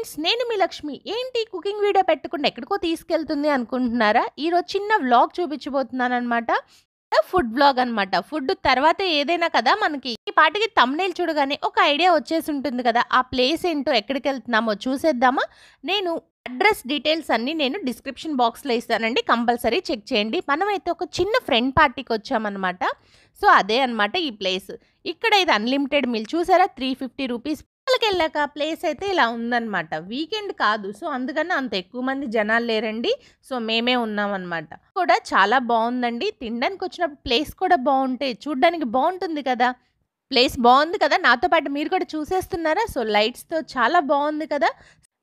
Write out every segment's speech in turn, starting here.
friends నేను మీ లక్ష్మి ఏంటి cooking video పెట్టకుండా ఎక్కడికో తీసుకెళ్తుంది అనుకుంటున్నారా ఈరోజు చిన్న వ్లాగ్ చూపించబోతున్నాను అనమాట ఫుడ్ బ్లాగ్ అనమాట ఫుడ్ తర్వాత ఏదైనా కదా మనకి ఈ పాటికి తమ్నేల్ చూడగానే ఒక ఐడియా వచ్చేసి ఉంటుంది కదా ఆ ప్లేస్ ఏంటో ఎక్కడికి వెళ్తున్నామో చూసేద్దామా నేను అడ్రస్ డీటెయిల్స్ అన్నీ నేను డిస్క్రిప్షన్ బాక్స్లో ఇస్తానండి కంపల్సరీ చెక్ చేయండి మనమైతే ఒక చిన్న ఫ్రెండ్ పార్టీకి వచ్చామన్నమాట సో అదే అనమాట ఈ ప్లేస్ ఇక్కడ ఇది అన్లిమిటెడ్ మీల్ చూసారా త్రీ ఫిఫ్టీ రూపీస్ లోపలికి వెళ్ళాక ప్లేస్ అయితే ఇలా ఉందన్నమాట వీకెండ్ కాదు సో అందుకని అంత ఎక్కువ మంది జనాలు లేరండి సో మేమే ఉన్నామన్నమాట కూడా చాలా బాగుందండి తినడానికి వచ్చినప్పుడు ప్లేస్ కూడా బాగుంటే చూడడానికి బాగుంటుంది కదా ప్లేస్ బాగుంది కదా నాతో పాటు మీరు కూడా చూసేస్తున్నారా సో లైట్స్తో చాలా బాగుంది కదా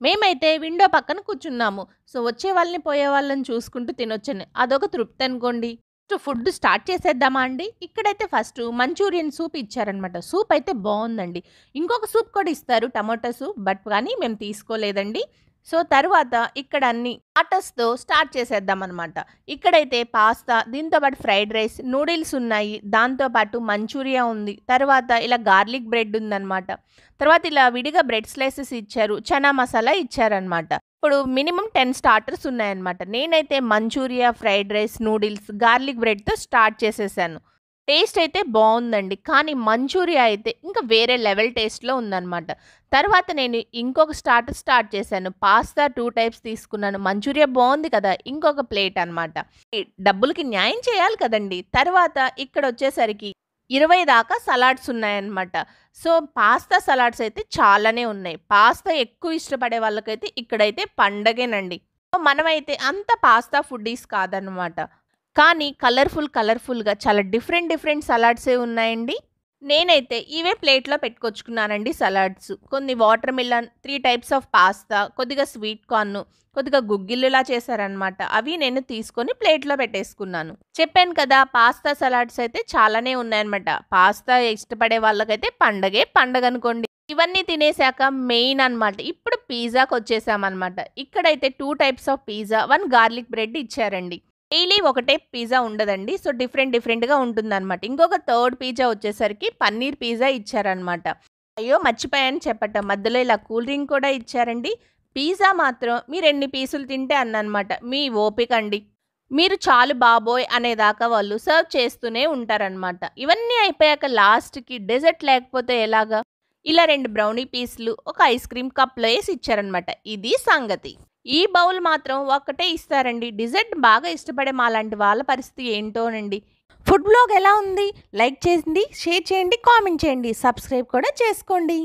మేమైతే విండో పక్కన కూర్చున్నాము సో వచ్చే వాళ్ళని పోయే వాళ్ళని చూసుకుంటూ తినొచ్చండి అదొక తృప్తి అనుకోండి ఫస్ట్ ఫుడ్ స్టార్ట్ చేసేద్దామా అండి ఇక్కడైతే ఫస్ట్ మంచూరియన్ సూప్ ఇచ్చారనమాట సూప్ అయితే బాగుందండి ఇంకొక సూప్ కూడా ఇస్తారు టమాటా సూప్ బట్ కానీ మేము తీసుకోలేదండి సో తర్వాత ఇక్కడ అన్ని స్టార్టర్స్తో స్టార్ట్ చేసేద్దాం అనమాట ఇక్కడైతే పాస్తా దీంతోపాటు ఫ్రైడ్ రైస్ నూడిల్స్ ఉన్నాయి దాంతోపాటు మంచూరియా ఉంది తర్వాత ఇలా గార్లిక్ బ్రెడ్ ఉందన్నమాట తర్వాత ఇలా విడిగా బ్రెడ్ స్లైసెస్ ఇచ్చారు చనా మసాలా ఇచ్చారనమాట ఇప్పుడు మినిమం టెన్ స్టార్టర్స్ ఉన్నాయన్నమాట నేనైతే manchuria fried rice noodles garlic బ్రెడ్తో స్టార్ట్ చేసేసాను టేస్ట్ అయితే బాగుందండి కానీ మంచూరియా అయితే ఇంకా వేరే లెవెల్ టేస్ట్లో ఉందన్నమాట తర్వాత నేను ఇంకొక స్టార్ట్ స్టార్ట్ చేశాను పాస్తా టూ టైప్స్ తీసుకున్నాను మంచూరియా బాగుంది కదా ఇంకొక ప్లేట్ అనమాట డబ్బులకి న్యాయం చేయాలి కదండి తర్వాత ఇక్కడ వచ్చేసరికి ఇరవై దాకా సలాడ్స్ ఉన్నాయన్నమాట సో పాస్తా సలాడ్స్ అయితే చాలానే ఉన్నాయి పాస్తా ఎక్కువ ఇష్టపడే వాళ్ళకైతే ఇక్కడైతే పండగేనండి మనమైతే అంత పాస్తా ఫుడ్డీస్ కాదనమాట కానీ కలర్ఫుల్ కలర్ఫుల్గా చాలా డిఫరెంట్ డిఫరెంట్ సలాడ్సే ఉన్నాయండి నేనైతే ఇవే ప్లేట్లో పెట్టుకొచ్చుకున్నానండి సలాడ్స్ కొన్ని water melon three types of pasta కొద్దిగా స్వీట్ కార్న్ కొద్దిగా గుగ్గిల్లులా చేశారనమాట అవి నేను తీసుకొని ప్లేట్లో పెట్టేసుకున్నాను చెప్పాను కదా పాస్తా సలాడ్స్ అయితే చాలానే ఉన్నాయన్నమాట పాస్తా ఇష్టపడే వాళ్ళకైతే పండగే పండగ అనుకోండి ఇవన్నీ తినేసాక మెయిన్ అనమాట ఇప్పుడు పిజ్జాకి వచ్చేసామన్నమాట ఇక్కడైతే two types of pizza one garlic bread ఇచ్చారండి డైలీ ఒకటే పిజ్జా ఉండదండి సో డిఫరెంట్ డిఫరెంట్గా ఉంటుందన్నమాట ఇంకొక థర్డ్ పిజ్జా వచ్చేసరికి పన్నీర్ పిజ్జా ఇచ్చారనమాట అయ్యో మర్చిపోయాను చెప్పట మధ్యలో ఇలా కూల్ డ్రింక్ కూడా ఇచ్చారండి పిజ్జా మాత్రం మీరు ఎన్ని పీసులు తింటే అన్నమాట మీ ఓపిక అండి మీరు చాలు బాబోయ్ అనేదాకా వాళ్ళు సర్వ్ చేస్తూనే ఉంటారనమాట ఇవన్నీ అయిపోయాక లాస్ట్కి డెజర్ట్ లేకపోతే ఎలాగా ఇలా రెండు బ్రౌనీ పీసులు ఒక ఐస్ క్రీమ్ కప్లో వేసి ఇచ్చారనమాట ఇది సంగతి ఈ బౌల్ మాత్రం ఒక్కటే ఇస్తారండి డిజర్ట్ బాగా ఇష్టపడే మా లాంటి వాళ్ళ పరిస్థితి ఏంటోనండి ఫుడ్ బ్లాగ్ ఎలా ఉంది లైక్ చేసింది షేర్ చేయండి కామెంట్ చేయండి సబ్స్క్రైబ్ కూడా చేసుకోండి